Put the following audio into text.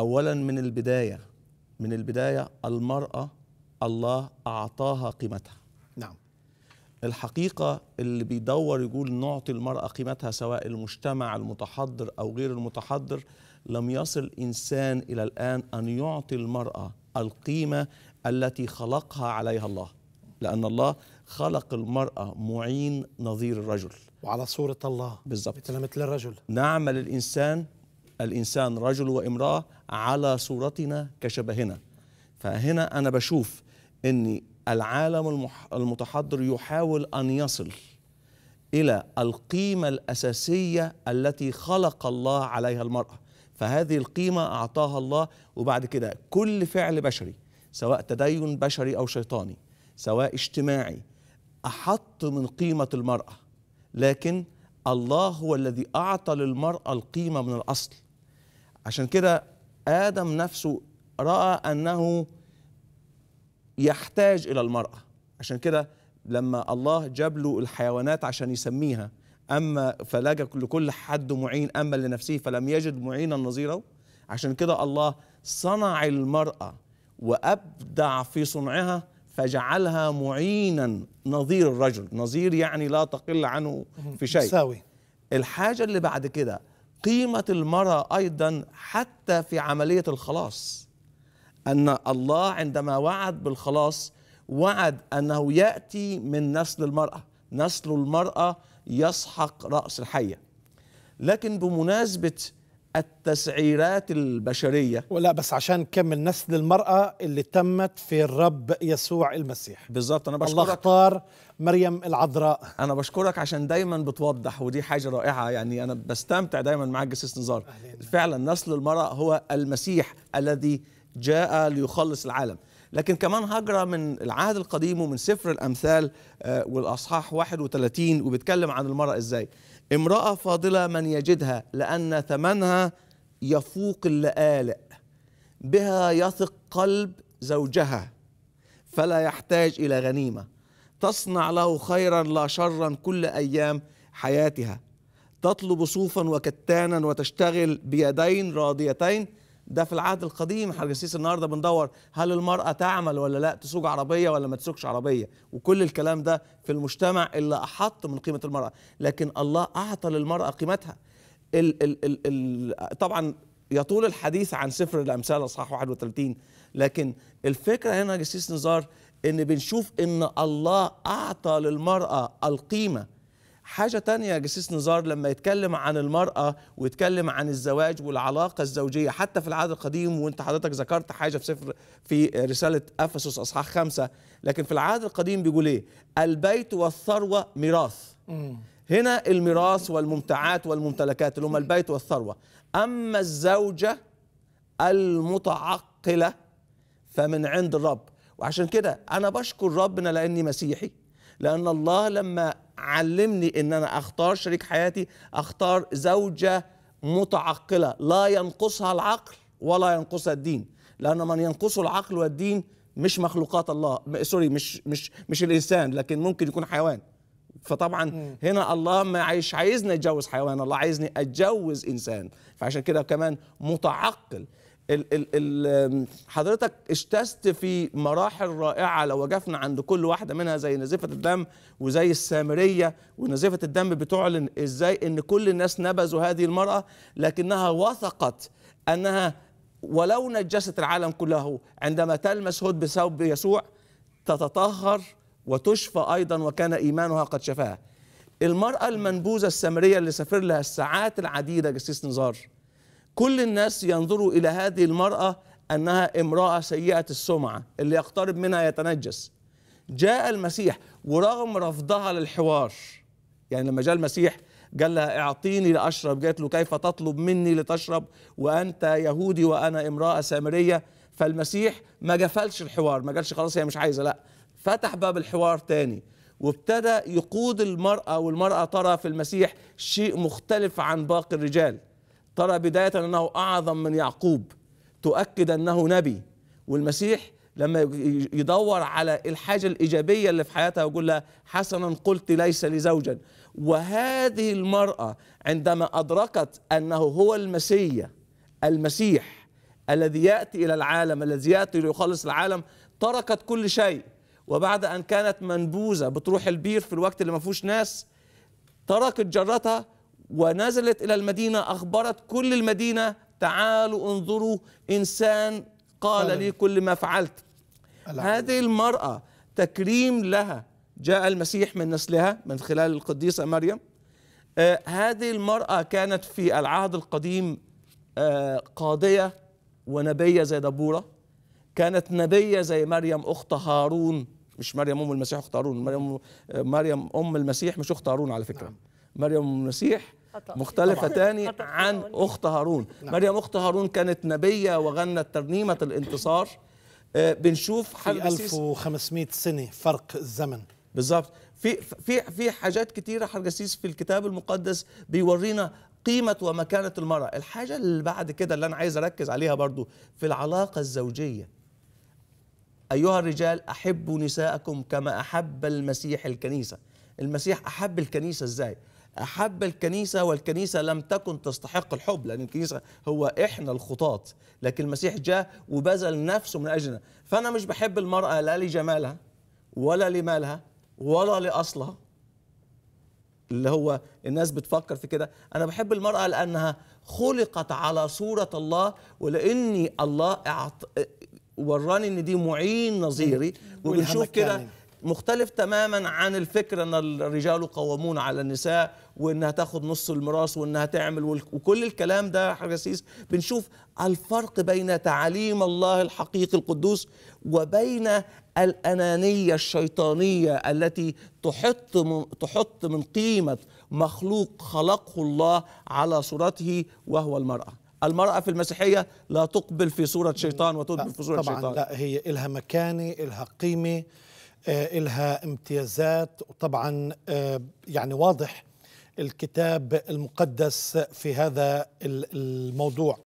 اولا من البدايه من البدايه المراه الله اعطاها قيمتها نعم الحقيقه اللي بيدور يقول نعطي المراه قيمتها سواء المجتمع المتحضر او غير المتحضر لم يصل انسان الى الان ان يعطي المراه القيمه التي خلقها عليها الله لان الله خلق المراه معين نظير الرجل وعلى صوره الله بالضبط مثل الرجل نعمل الانسان الإنسان رجل وامرأة على صورتنا كشبهنا فهنا أنا بشوف أن العالم المتحضر يحاول أن يصل إلى القيمة الأساسية التي خلق الله عليها المرأة فهذه القيمة أعطاها الله وبعد كده كل فعل بشري سواء تدين بشري أو شيطاني سواء اجتماعي أحط من قيمة المرأة لكن الله هو الذي أعطى للمرأة القيمة من الأصل عشان كده آدم نفسه رأى أنه يحتاج إلى المرأة عشان كده لما الله جاب له الحيوانات عشان يسميها أما فلجأ لكل حد معين أما لنفسه فلم يجد معينا نظيره عشان كده الله صنع المرأة وأبدع في صنعها فجعلها معينا نظير الرجل نظير يعني لا تقل عنه في شيء الحاجة اللي بعد كده قيمة المرأة أيضا حتى في عملية الخلاص أن الله عندما وعد بالخلاص وعد أنه يأتي من نسل المرأة نسل المرأة يسحق رأس الحية لكن بمناسبة التسعيرات البشرية ولا بس عشان نكمل نسل المرأة اللي تمت في الرب يسوع المسيح بالظبط أنا بشكرك الله اختار مريم العذراء أنا بشكرك عشان دايما بتوضح ودي حاجة رائعة يعني أنا بستمتع دايما معاك جسيس نزار فعلا نسل المرأة هو المسيح الذي جاء ليخلص العالم لكن كمان هجرة من العهد القديم ومن سفر الأمثال آه، والأصحاح 31 وبيتكلم عن المرأة إزاي امرأة فاضلة من يجدها لأن ثمنها يفوق اللآلئ بها يثق قلب زوجها فلا يحتاج إلى غنيمة تصنع له خيرا لا شرا كل أيام حياتها تطلب صوفا وكتانا وتشتغل بيدين راضيتين ده في العهد القديم جسيس النهارده بندور هل المراه تعمل ولا لا تسوق عربيه ولا ما تسوقش عربيه وكل الكلام ده في المجتمع اللي احط من قيمه المراه لكن الله اعطى للمراه قيمتها ال ال ال ال طبعا يطول الحديث عن سفر الامثال اصحاح 31 لكن الفكره هنا جسيس نزار ان بنشوف ان الله اعطى للمراه القيمه حاجة تانية جسيس نزار لما يتكلم عن المرأة ويتكلم عن الزواج والعلاقة الزوجية حتى في العهد القديم وانت حضرتك ذكرت حاجة في سفر في رسالة أفسس أصحاح خمسة لكن في العهد القديم بيقول إيه البيت والثروة ميراث هنا الميراث والممتعات والممتلكات اللي هم البيت والثروة أما الزوجة المتعقلة فمن عند الرب وعشان كده أنا بشكر ربنا لأني مسيحي لأن الله لما علمني ان انا اختار شريك حياتي اختار زوجه متعقله لا ينقصها العقل ولا ينقصها الدين لان من ينقصه العقل والدين مش مخلوقات الله سوري مش مش مش الانسان لكن ممكن يكون حيوان فطبعا هنا الله ما عايش عايزني اتجوز حيوان الله عايزني اتجوز انسان فعشان كده كمان متعقل ال ال ال حضرتك اجتزت في مراحل رائعه لو وقفنا عند كل واحده منها زي نزيفه الدم وزي السامريه ونزيفه الدم بتعلن ازاي ان كل الناس نبذوا هذه المراه لكنها وثقت انها ولو نجست العالم كله عندما تلمس هد بثوب يسوع تتطهر وتشفى ايضا وكان ايمانها قد شفاها. المراه المنبوذه السامريه اللي سافر لها الساعات العديده جسيس نزار كل الناس ينظروا إلى هذه المرأة أنها امرأة سيئة السمعة اللي يقترب منها يتنجس جاء المسيح ورغم رفضها للحوار يعني لما جاء المسيح قال لها اعطيني لاشرب قالت له كيف تطلب مني لتشرب وانت يهودي وانا امراه سامريه فالمسيح ما قفلش الحوار ما قالش خلاص هي مش عايزه لا فتح باب الحوار تاني وابتدى يقود المراه والمراه ترى في المسيح شيء مختلف عن باقي الرجال ترى بداية أنه أعظم من يعقوب تؤكد أنه نبي والمسيح لما يدور على الحاجة الإيجابية اللي في حياتها ويقول لها حسنا قلت ليس لزوجا وهذه المرأة عندما أدركت أنه هو المسيا المسيح الذي يأتي إلى العالم الذي يأتي ليخلص العالم تركت كل شيء وبعد أن كانت منبوذة بتروح البير في الوقت اللي ما فيهوش ناس تركت جرتها ونزلت إلى المدينة أخبرت كل المدينة تعالوا انظروا إنسان قال لي كل ما فعلت هذه المرأة تكريم لها جاء المسيح من نسلها من خلال القديسة مريم آه هذه المرأة كانت في العهد القديم آه قاضية ونبية زي دبورة كانت نبية زي مريم أخت هارون مش مريم أم المسيح أخت هارون مريم, آه، مريم أم المسيح مش أخت هارون على فكرة نعم. مريم المسيح مختلفة تاني عن أخت هارون نعم. مريم أخت هارون كانت نبية وغنت ترنيمة الانتصار آه، بنشوف في 1500 سنة فرق الزمن بالظبط في في في حاجات كتيره حرجسيس في الكتاب المقدس بيورينا قيمة ومكانة المرأة الحاجة اللي بعد كده اللي أنا عايز أركز عليها برضو في العلاقة الزوجية أيها الرجال أحبوا نساءكم كما أحب المسيح الكنيسة المسيح أحب الكنيسة إزاي أحب الكنيسة والكنيسة لم تكن تستحق الحب لأن الكنيسة هو إحنا الخطاة لكن المسيح جاء وبذل نفسه من أجلنا فأنا مش بحب المرأة لا لجمالها ولا لمالها ولا لأصلها اللي هو الناس بتفكر في كده أنا بحب المرأة لأنها خلقت على صورة الله ولأني الله أعط... وراني ان دي معين نظيري وبنشوف كده يعني. مختلف تماما عن الفكرة أن الرجال قوامون على النساء وأنها تأخذ نص الميراث وأنها تعمل وكل الكلام ده حاجة بنشوف الفرق بين تعاليم الله الحقيقي القدوس وبين الأنانية الشيطانية التي تحط من, تحط من قيمة مخلوق خلقه الله على صورته وهو المرأة المرأة في المسيحية لا تقبل في صورة شيطان وتقبل في صورة طبعا شيطان لا هي إلها مكانة إلها قيمة آه، إلها امتيازات وطبعا آه، يعني واضح الكتاب المقدس في هذا الموضوع